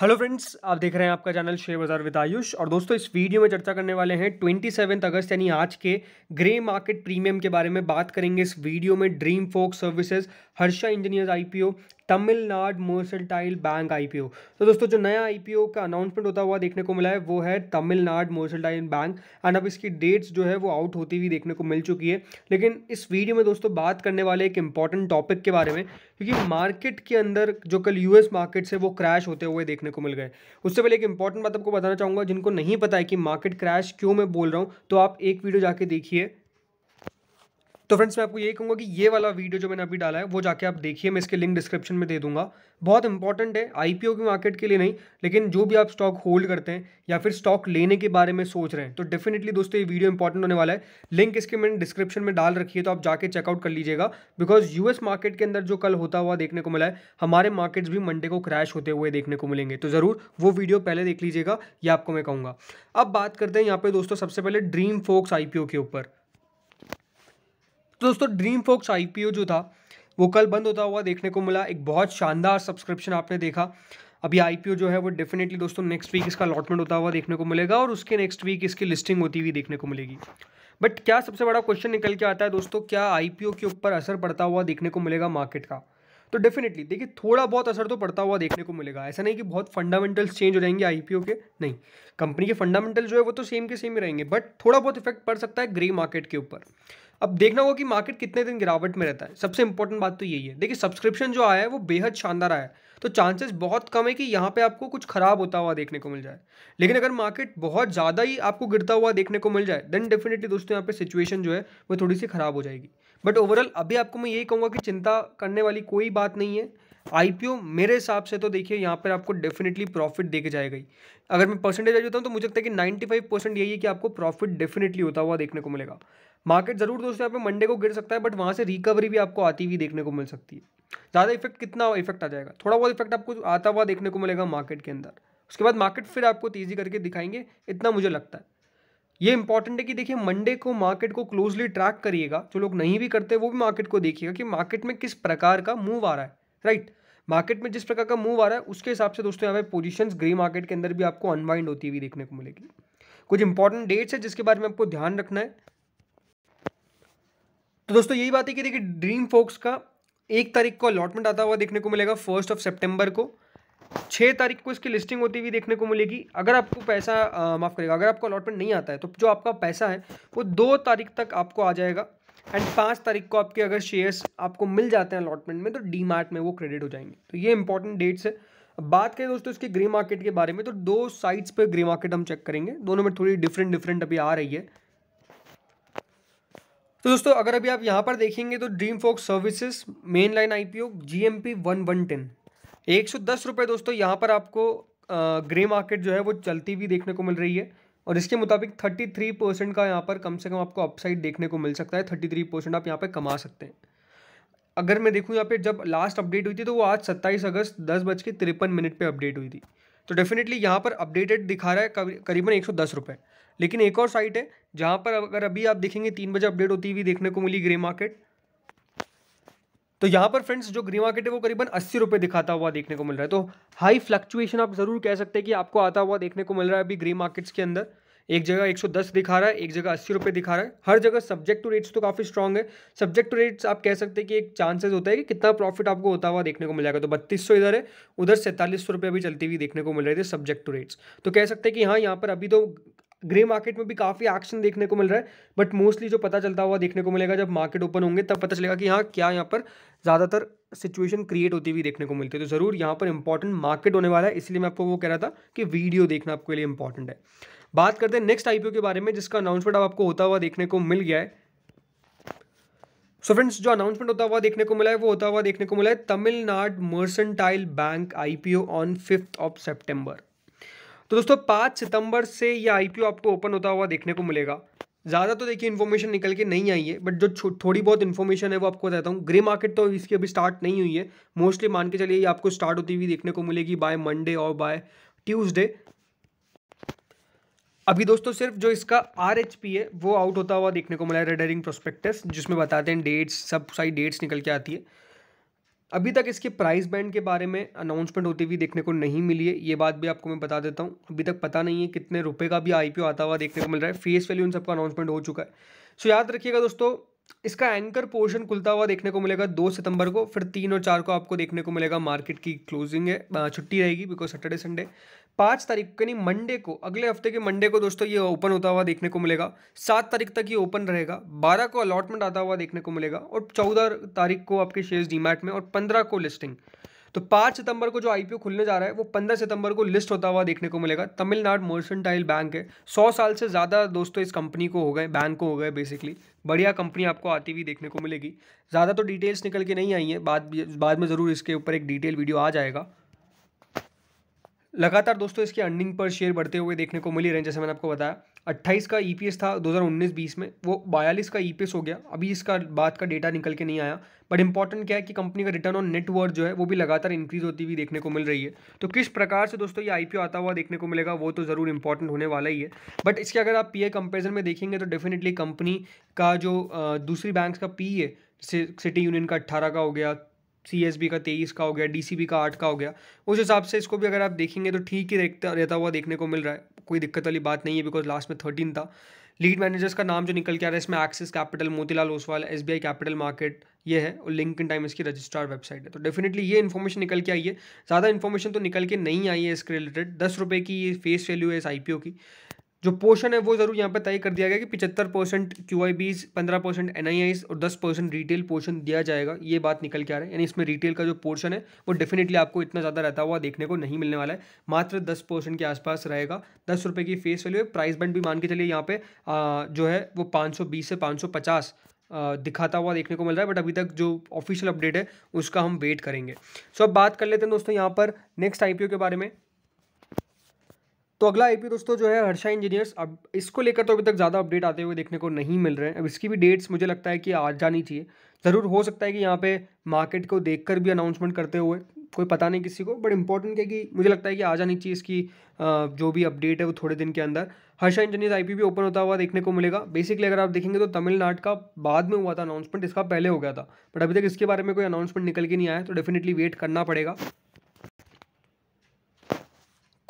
hello friends आप देख रहे हैं आपका चैनल शेयर बाजार विद आयुष और दोस्तों इस वीडियो में चर्चा करने वाले हैं ट्वेंटी सेवन्थ अगस्त यानी आज के ग्रे मार्केट प्रीमियम के बारे में बात करेंगे इस वीडियो में Dreamfolks services Harsha engineers IPO Tamil Nadu mercantile bank IPO तो दोस्तों जो नया आईपीओ का अनाउंसमेंट होता हुआ देखने को मिला है वो है तमिलनाड मोर्सेंटाइल बैंक एंड अब इसकी डेट्स जो है वो आउट होती हुई देखने को मिल चुकी है लेकिन इस वीडियो में दोस्तों बात करने वाले एक इंपॉर्टेंट टॉपिक के बारे में क्योंकि मार्केट के अंदर जो कल यूएस मार्केट से वो क्रैश होते हुए देखने को मिल गए उससे पहले एक इंपॉर्टेंट बात आपको बताना चाहूँगा जिनको नहीं पता है कि मार्केट क्रैश क्यों मैं बोल रहा हूँ तो आप एक वीडियो जाके देखिए तो फ्रेंड्स मैं आपको ये कहूँगा कि ये वाला वीडियो जो मैंने अभी डाला है वो जाके आप देखिए मैं इसके लिंक डिस्क्रिप्शन में दे दूंगा बहुत इंपॉर्टेंट है आईपीओ की मार्केट के लिए नहीं लेकिन जो भी आप स्टॉक होल्ड करते हैं या फिर स्टॉक लेने के बारे में सोच रहे हैं तो डेफिनेटली दोस्तों ये वीडियो इंपॉर्टेंट होने वाला है लिंक इसके मैंने डिस्क्रिप्शन में डाल रखी है तो आप जाके चेकआउट कर लीजिएगा बिकॉज यूएस मार्केट के अंदर जो कल होता हुआ देखने को मिला है हमारे मार्केट्स भी मंडे को क्रैश होते हुए देखने को मिलेंगे तो ज़रूर वो वीडियो पहले देख लीजिएगा या आपको मैं कहूँगा अब बात करते हैं यहाँ पे दोस्तों सबसे पहले ड्रीम फोक्स आईपीओ के ऊपर तो दोस्तों ड्रीम फोक्स आईपीओ जो था वो कल बंद होता हुआ देखने को मिला एक बहुत शानदार सब्सक्रिप्शन आपने देखा अभी आईपीओ जो है वो डेफिनेटली दोस्तों नेक्स्ट वीक इसका अलॉटमेंट होता हुआ देखने को मिलेगा और उसके नेक्स्ट वीक इसकी लिस्टिंग होती हुई देखने को मिलेगी बट क्या सबसे बड़ा क्वेश्चन निकल के आता है दोस्तों क्या आईपीओ के ऊपर असर पड़ता हुआ देखने को मिलेगा मार्केट का तो डेफिनेटली देखिए थोड़ा बहुत असर तो पड़ता हुआ देखने को मिलेगा ऐसा नहीं कि बहुत फंडामेंटल्स चेंज हो जाएंगे आईपीओ के नहीं कंपनी के फंडामेंटल जो है वो तो सेम के सेम ही रहेंगे बट थोड़ा बहुत इफेक्ट पड़ सकता है ग्रे मार्केट के ऊपर अब देखना होगा कि मार्केट कितने दिन गिरावट में रहता है सबसे इंपॉर्टेंट बात तो यही है देखिए सब्सक्रिप्शन जो आया है वो बेहद शानदार आया है तो चांसेस बहुत कम है कि यहाँ पे आपको कुछ खराब होता हुआ देखने को मिल जाए लेकिन अगर मार्केट बहुत ज़्यादा ही आपको गिरता हुआ देखने को मिल जाए देन डेफिनेटली दोस्तों यहाँ पे सिचुएशन जो है वो थोड़ी सी खराब हो जाएगी बट ओवरऑल अभी आपको मैं यही कहूँगा कि चिंता करने वाली कोई बात नहीं है आईपीओ मेरे हिसाब से तो देखिए यहाँ पर आपको डेफिनेटली प्रॉफिट देख जाएगा अगर मैं परसेंटेज आई होता हूँ तो मुझे लगता है कि नाइन्टी फाइव परसेंट यही है कि आपको प्रॉफिट डेफिनेटली होता हुआ देखने को मिलेगा मार्केट जरूर दोस्तों यहाँ पे मंडे को गिर सकता है बट वहाँ से रिकवरी भी आपको आती हुई देखने को मिल सकती है ज़्यादा इफेक्ट कितना इफेक्ट आ जाएगा थोड़ा बहुत इफेक्ट आपको आता हुआ देखने को मिलेगा मार्केट के अंदर उसके बाद मार्केट फिर आपको तेज़ी करके दिखाएंगे इतना मुझे लगता है ये इंपॉर्टेंट है कि देखिए मंडे को मार्केट को क्लोजली ट्रैक करिएगा जो लोग नहीं भी करते वो भी मार्केट को देखिएगा कि मार्केट में किस प्रकार का मूव आ रहा है राइट मार्केट में जिस प्रकार का मूव आ रहा है उसके हिसाब से दोस्तों यहाँ पे पोजिशन ग्रे मार्केट के अंदर भी आपको अनवाइंड होती हुई देखने को मिलेगी कुछ इंपॉर्टेंट डेट्स है जिसके बारे में आपको ध्यान रखना है तो दोस्तों यही बात है कि देखिए ड्रीम फोक्स का एक तारीख को अलॉटमेंट आता हुआ देखने को मिलेगा फर्स्ट ऑफ सेप्टेम्बर को छः तारीख को इसकी लिस्टिंग होती हुई देखने को मिलेगी अगर आपको पैसा माफ़ करेगा अगर आपको अलॉटमेंट नहीं आता है तो जो आपका पैसा है वो दो तारीख तक आपको आ जाएगा एंड पाँच तारीख को आपके अगर शेयर्स आपको मिल जाते हैं अलॉटमेंट में तो डी में वो क्रेडिट हो जाएंगे तो ये इंपॉर्टेंट डेट्स है बात करें दोस्तों इसके ग्रे मार्केट के बारे में तो दो साइट्स पर ग्रे मार्केट हम चेक करेंगे दोनों में थोड़ी डिफरेंट डिफरेंट अभी आ रही है तो दोस्तों अगर अभी आप यहाँ पर देखेंगे तो Dreamfolks services main line I P O G M P one one ten एक सौ दस रुपये दोस्तों यहाँ पर आपको ग्रे मार्केट जो है वो चलती हुई देखने को मिल रही है और इसके मुताबिक 33 परसेंट का यहाँ पर कम से कम आपको अपसाइड देखने को मिल सकता है 33 परसेंट आप यहाँ पर कमा सकते हैं अगर मैं देखूँ यहाँ पे जब लास्ट अपडेट हुई थी तो वो आज 27 अगस्त दस बज के तिरपन मिनट पर अपडेट हुई थी तो डेफिनेटली यहाँ पर अपडेटेड दिखा रहा है करीबन एक रुपये लेकिन एक और साइट है जहाँ पर अगर अभी आप देखेंगे तीन बजे अपडेट होती हुई देखने को मिली ग्रे मार्केट तो यहाँ पर फ्रेंड्स जो ग्री मार्केट है वो करीबन अस्सी रुपये दिखाता हुआ देखने को मिल रहा है तो हाई फ्लक्चुएशन आप ज़रूर कह सकते हैं कि आपको आता हुआ देखने को मिल रहा है अभी ग्री मार्केट्स के अंदर एक जगह 110 दिखा रहा है एक जगह अस्सी रुपये दिखा रहा है हर जगह सब्जेक्ट टू रेट्स तो काफ़ी स्ट्रॉग है सब्जेक्ट टू रेट्स आप कह सकते हैं कि एक चांसेस होता है कि कितना प्रॉफिट आपको होता हुआ देखने को मिल जाएगा तो बत्तीस सौ इधर है उधर सैंतालीस सौ रुपये अभी चलती हुई देखने को मिल रही थी सब्जेक्ट टू रेट्स तो कह सकते हैं कि हाँ यहाँ पर अभी तो ग्रे मार्केट में भी काफ़ी एक्शन देखने को मिल रहा है बट मोस्टली जो पता चलता हुआ देखने को मिलेगा जब मार्केट ओपन होंगे तब पता चलेगा कि हाँ क्या यहाँ पर ज़्यादातर सिचुएशन क्रिएट होती हुई देखने को मिलती है तो ज़रूर यहाँ पर इंपॉर्टेंट मार्केट होने वाला है इसलिए मैं आपको वो कह रहा था कि वीडियो देखना आपके लिए इंपॉर्टेंट है बात करते हैं नेक्स्ट आईपीओ के बारे में जिसका अनाउंसमेंट अब आपको होता हुआ देखने को मिल गया है सो so फ्रेंड्स जो अनाउंसमेंट होता हुआ देखने को मिला है वो होता हुआ देखने को मिला है Tamil Nadu mercantile bank IPO on fifth of September तो दोस्तों पाँच सितंबर से ये आईपीओ आपको ओपन होता हुआ देखने को मिलेगा ज़्यादा तो देखिए इन्फॉर्मेशन निकल के नहीं आई है बट जो थोड़ी बहुत इन्फॉर्मेशन है वो आपको बताता हूँ ग्रे मार्केट तो इसकी अभी स्टार्ट नहीं हुई है मोस्टली मान के चलिए ये आपको स्टार्ट होती हुई देखने को मिलेगी बाय मंडे और बाय ट्यूसडे अभी दोस्तों सिर्फ जो इसका आर एच पी है वो आउट होता हुआ देखने को मिला है रेडरिंग प्रोस्पेक्टस जिसमें बताते हैं डेट्स सब सारी डेट्स निकल के आती है अभी तक इसके प्राइस बैंड के बारे में अनाउंसमेंट होती हुई देखने को नहीं मिली है ये बात भी आपको मैं बता देता हूँ अभी तक पता नहीं है कितने रुपए का भी आईपीओ आता हुआ देखने को मिल रहा है फेस वैल्यू इन सबका अनाउंसमेंट हो चुका है सो याद रखिएगा दोस्तों इसका एंकर पोर्शन खुलता हुआ देखने को मिलेगा दो सितंबर को फिर तीन और चार को आपको देखने को मिलेगा मार्केट की क्लोजिंग है छुट्टी रहेगी बिकॉज सैटरडे संडे पाँच तारीख को यानी मंडे को अगले हफ्ते के मंडे को दोस्तों ये ओपन होता हुआ देखने को मिलेगा सात तारीख तक ये ओपन रहेगा बारह को अलॉटमेंट आता हुआ देखने को मिलेगा और चौदह तारीख को आपके शेयर्स डीमैट में और पंद्रह को लिस्टिंग तो पाँच सितंबर को जो आईपीओ खुलने जा रहा है वो पंद्रह सितंबर को लिस्ट होता हुआ देखने को मिलेगा तमिलनाडु मर्सेंटाइल बैंक है सौ साल से ज़्यादा दोस्तों इस कंपनी को हो गए बैंक को हो गए बेसिकली बढ़िया कंपनी आपको आती हुई देखने को मिलेगी ज़्यादा तो डिटेल्स निकल के नहीं आई है बाद बाद में ज़रूर इसके ऊपर एक डिटेल वीडियो आ जाएगा लगातार दोस्तों इसकी अर्निंग पर शेयर बढ़ते हुए देखने को मिली रहे हैं जैसे मैंने आपको बताया 28 का ईपीएस e था 2019-20 में वो 42 का ईपीएस e हो गया अभी इसका बाद का डेटा निकल के नहीं आया बट इंपॉर्टेंट क्या है कि कंपनी का रिटर्न ऑन नेटवर्क जो है वो भी लगातार इंक्रीज होती हुई देखने को मिल रही है तो किस प्रकार से दोस्तों ये आई आता हुआ देखने को मिलेगा वो तो ज़रूर इंपॉर्टेंट होने वाला ही है बट इसके अगर आप पी कंपेरिजन में देखेंगे तो डेफिनेटली कंपनी का जो दूसरी बैंक का पी है सिटी यूनियन का अट्ठारह का हो गया सी का तेईस का हो गया डी का आठ का हो गया उस हिसाब से इसको भी अगर आप देखेंगे तो ठीक ही रहता रहता हुआ देखने को मिल रहा है कोई दिक्कत वाली बात नहीं है बिकॉज लास्ट में थर्टीन था लीड मैनेजर्स का नाम जो निकल के आ रहा है इसमें Axis Capital Motilal Oswal S capital market ये है और लिंक इन टाइम इसकी रजिस्ट्रार वेबसाइट है तो डेफिनेटली ये इन्फॉर्मेशन निकल के आई है ज़्यादा इन्फॉर्मेशन तो निकल के नहीं आई है इसके रिलेटेड दस रुपये की ये फेस वैल्यू है इस आई की जो पोर्शन है वो ज़रूर यहाँ पर तय कर दिया गया कि पिछहत्तर परसेंट क्यू आई बीज पंद्रह परसेंट एन आई आईज और दस परसेंट रिटेल पोर्शन दिया जाएगा ये बात निकल के आ रहा है यानी इसमें रिटेल का जो पोर्शन है वो डेफिनेटली आपको इतना ज़्यादा रहता हुआ देखने को नहीं मिलने वाला है मात्र दस परसेंट के आसपास रहेगा दस रुपये की फेस वैल्यू प्राइस बैंड भी मान के चलिए यहाँ पर जो है वो पाँच सौ बीस से पाँच सौ पचास दिखाता हुआ देखने को मिल रहा है बट अभी तक जो ऑफिशियल अपडेट है उसका हम वेट करेंगे सो अब बात कर लेते हैं दोस्तों यहाँ पर नेक्स्ट ओ के बारे में तो अगला आईपी दोस्तों जो है हर्षा इंजीनियर्स अब इसको लेकर तो अभी तक ज़्यादा अपडेट आते हुए देखने को नहीं मिल रहे हैं अब इसकी भी डेट्स मुझे लगता है कि आज जानी चाहिए ज़रूर हो सकता है कि यहाँ पे मार्केट को देखकर भी अनाउंसमेंट करते हुए कोई पता नहीं किसी को बट इंपॉर्टेंट क्या कि मुझे लगता है कि आ जानी चाहिए इसकी जो भी अपडेट है वो थोड़े दिन के अंदर हर्षा इंजीनियर्स आई भी ओपन होता हुआ देखने को मिलेगा बेसिकली अगर आप देखेंगे तो तमिलनाडु का बाद में हुआ था अनाउंसमेंट इसका पहले हो गया था बट अभी तक इसके बारे में कोई अनाउंसमेंट निकल के नहीं आया तो डेफिनेटली वेट करना पड़ेगा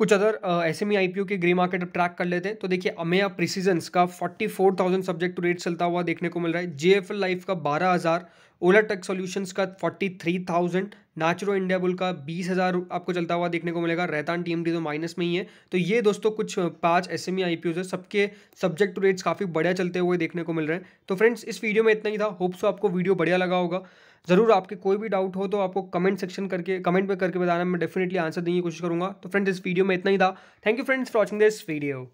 कुछ other S M I P O के ग्रे मार्केट अब ट्रैक कर लेते हैं तो देखिए अमेया यहाँ प्रिसीजन्स का forty four thousand subject to rate चलता हुआ देखने को मिल रहा है जे एफ एल लाइफ का बारह हज़ार ओला टेक सोल्यूशंस का फोर्टी थ्री थाउजेंड नाचरो इंडिया बुल का बीस हज़ार आपको चलता हुआ देखने को मिलेगा रहतान टीम डी तो माइनस में ही है तो ये दोस्तों कुछ पांच S M E I P है सबके सब्जेक्ट रेट्स काफ़ी बढ़िया चलते हुए देखने को मिल रहे हैं तो फ्रेंड्स इस वीडियो में इतना ही था होप्स तो आपको वीडियो बढ़िया लगा होगा ज़रूर आपके कोई भी डाउट हो तो आपको कमेंट सेक्शन करके कमेंट में करके बताना मैं डेफिनेटली आंसर देने की कोशिश करूँगा तो फ्रेंड्स इस वीडियो में इतना ही था thank you friends for watching this video